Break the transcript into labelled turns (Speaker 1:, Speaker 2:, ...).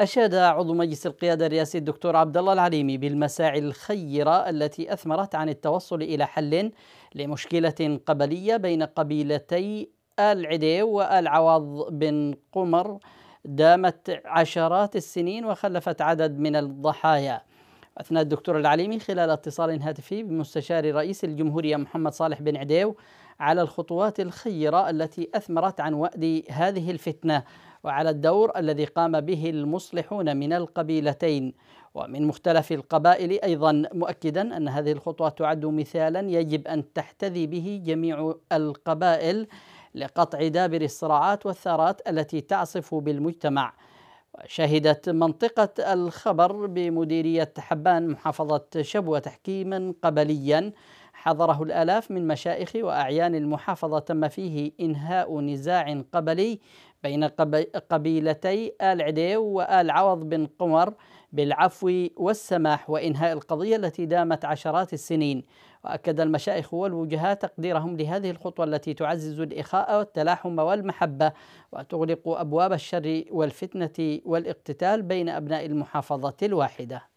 Speaker 1: أشاد عضو مجلس القيادة الرئاسي الدكتور عبد الله العليمي بالمساعي الخيرة التي أثمرت عن التوصل إلى حل لمشكلة قبلية بين قبيلتي آل عديو وآل عواض بن قمر دامت عشرات السنين وخلفت عدد من الضحايا أثناء الدكتور العليمي خلال اتصال هاتفي بمستشار رئيس الجمهورية محمد صالح بن عديو على الخطوات الخيره التي اثمرت عن وأد هذه الفتنه وعلى الدور الذي قام به المصلحون من القبيلتين ومن مختلف القبائل ايضا مؤكدا ان هذه الخطوه تعد مثالا يجب ان تحتذي به جميع القبائل لقطع دابر الصراعات والثارات التي تعصف بالمجتمع وشهدت منطقة الخبر بمديرية حبان محافظة شبوة تحكيما قبليا حضره الآلاف من مشائخ وأعيان المحافظة تم فيه إنهاء نزاع قبلي بين قبيلتي آل عديو وآل عوض بن قمر بالعفو والسماح وانهاء القضيه التي دامت عشرات السنين واكد المشايخ والوجهاء تقديرهم لهذه الخطوه التي تعزز الاخاء والتلاحم والمحبه وتغلق ابواب الشر والفتنه والاقتتال بين ابناء المحافظه الواحده